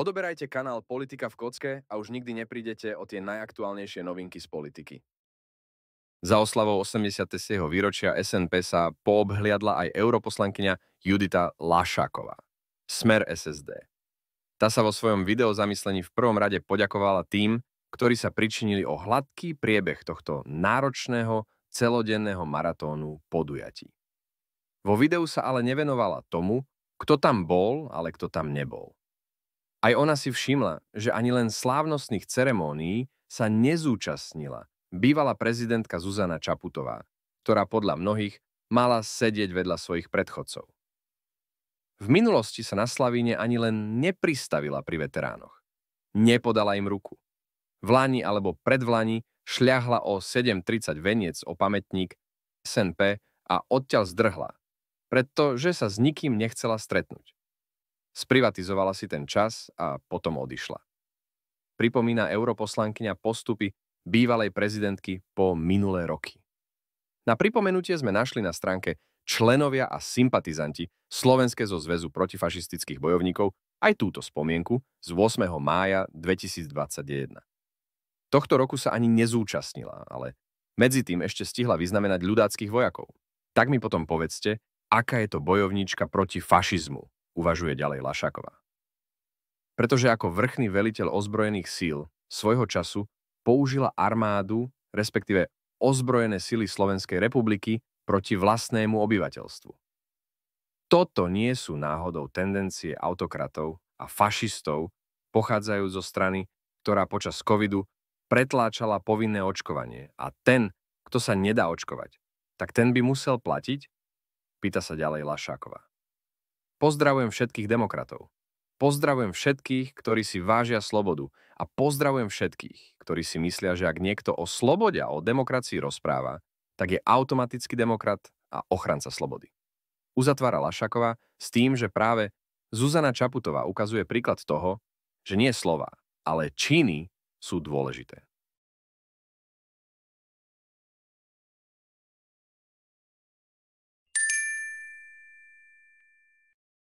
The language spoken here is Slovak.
Odoberajte kanál Politika v kocke a už nikdy neprídete o tie najaktuálnejšie novinky z politiky. Za oslavou 80. výročia SNP sa poobhliadla aj europoslankyňa Judita Lašáková, Smer SSD. Tá sa vo svojom videozamyslení v prvom rade poďakovala tým, ktorí sa pričinili o hladký priebeh tohto náročného celodenného maratónu podujatí. Vo videu sa ale nevenovala tomu, kto tam bol, ale kto tam nebol. Aj ona si všimla, že ani len slávnostných ceremónií sa nezúčastnila bývalá prezidentka Zuzana Čaputová, ktorá podľa mnohých mala sedieť vedľa svojich predchodcov. V minulosti sa na Slavíne ani len nepristavila pri veteránoch. Nepodala im ruku. V Lani alebo Lani šľahla o 7.30 veniec o pamätník SNP a odtiaľ zdrhla, pretože sa s nikým nechcela stretnúť. Sprivatizovala si ten čas a potom odišla. Pripomína europoslankyňa postupy bývalej prezidentky po minulé roky. Na pripomenutie sme našli na stránke členovia a sympatizanti Slovenské zo Zväzu protifašistických bojovníkov aj túto spomienku z 8. mája 2021. Tohto roku sa ani nezúčastnila, ale medzi tým ešte stihla vyznamenať ľudáckých vojakov. Tak mi potom povedzte, aká je to bojovníčka proti fašizmu uvažuje ďalej Lašaková. Pretože ako vrchný veliteľ ozbrojených síl svojho času použila armádu, respektíve ozbrojené sily Slovenskej republiky proti vlastnému obyvateľstvu. Toto nie sú náhodou tendencie autokratov a fašistov, pochádzajú zo strany, ktorá počas covidu pretláčala povinné očkovanie a ten, kto sa nedá očkovať, tak ten by musel platiť? Pýta sa ďalej Lašáková. Pozdravujem všetkých demokratov. Pozdravujem všetkých, ktorí si vážia slobodu a pozdravujem všetkých, ktorí si myslia, že ak niekto o slobode a o demokracii rozpráva, tak je automaticky demokrat a ochranca slobody. Uzatvára Lašakova s tým, že práve Zuzana Čaputová ukazuje príklad toho, že nie slova, ale činy sú dôležité.